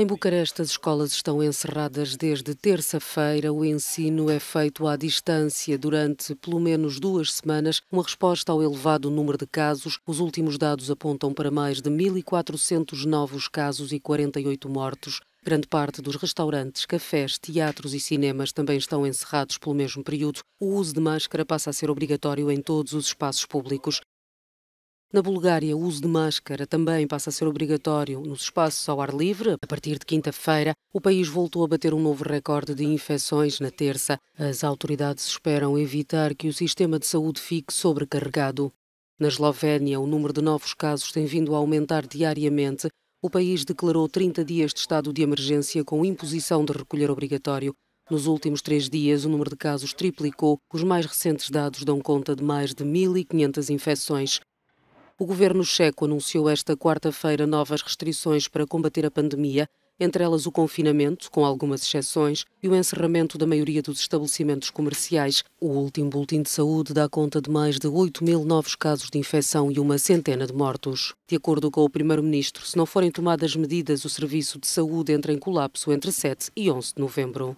Em Bucareste, as escolas estão encerradas desde terça-feira. O ensino é feito à distância durante pelo menos duas semanas, uma resposta ao elevado número de casos. Os últimos dados apontam para mais de 1.400 novos casos e 48 mortos. Grande parte dos restaurantes, cafés, teatros e cinemas também estão encerrados pelo mesmo período. O uso de máscara passa a ser obrigatório em todos os espaços públicos. Na Bulgária, o uso de máscara também passa a ser obrigatório nos espaços ao ar livre. A partir de quinta-feira, o país voltou a bater um novo recorde de infecções na terça. As autoridades esperam evitar que o sistema de saúde fique sobrecarregado. Na Eslovénia, o número de novos casos tem vindo a aumentar diariamente. O país declarou 30 dias de estado de emergência com imposição de recolher obrigatório. Nos últimos três dias, o número de casos triplicou. Os mais recentes dados dão conta de mais de 1.500 infecções. O governo checo anunciou esta quarta-feira novas restrições para combater a pandemia, entre elas o confinamento, com algumas exceções, e o encerramento da maioria dos estabelecimentos comerciais. O último boletim de saúde dá conta de mais de 8 mil novos casos de infecção e uma centena de mortos. De acordo com o primeiro-ministro, se não forem tomadas medidas, o serviço de saúde entra em colapso entre 7 e 11 de novembro.